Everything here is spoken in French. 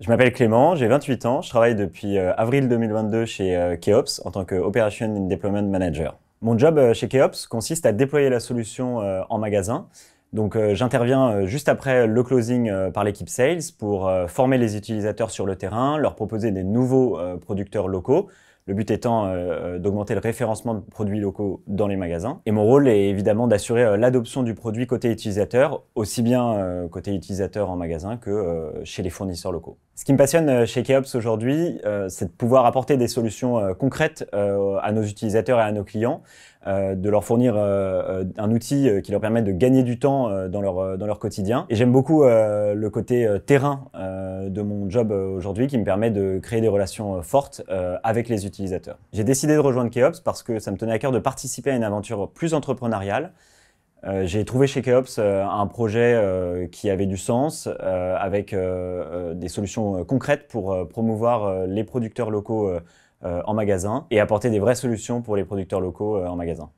Je m'appelle Clément, j'ai 28 ans, je travaille depuis euh, avril 2022 chez euh, Keops en tant que Operation and Deployment Manager. Mon job euh, chez Keops consiste à déployer la solution en magasin. Donc j'interviens juste après le closing par l'équipe sales pour former les utilisateurs sur le terrain, leur proposer des nouveaux producteurs locaux, le but étant euh, euh, d'augmenter le référencement de produits locaux dans les magasins. Et mon rôle est évidemment d'assurer euh, l'adoption du produit côté utilisateur, aussi bien côté utilisateur en magasin que chez les fournisseurs locaux. Ce qui me passionne chez Keops aujourd'hui, c'est de pouvoir apporter des solutions concrètes à nos utilisateurs et à nos clients, de leur fournir un outil qui leur permet de gagner du temps dans leur, dans leur quotidien. Et j'aime beaucoup le côté terrain de mon job euh, aujourd'hui qui me permet de créer des relations euh, fortes euh, avec les utilisateurs. J'ai décidé de rejoindre Keops parce que ça me tenait à cœur de participer à une aventure plus entrepreneuriale. J'ai trouvé chez Keops un projet qui avait du sens, avec des solutions concrètes pour promouvoir les producteurs locaux en magasin et apporter des vraies solutions pour les producteurs locaux en magasin.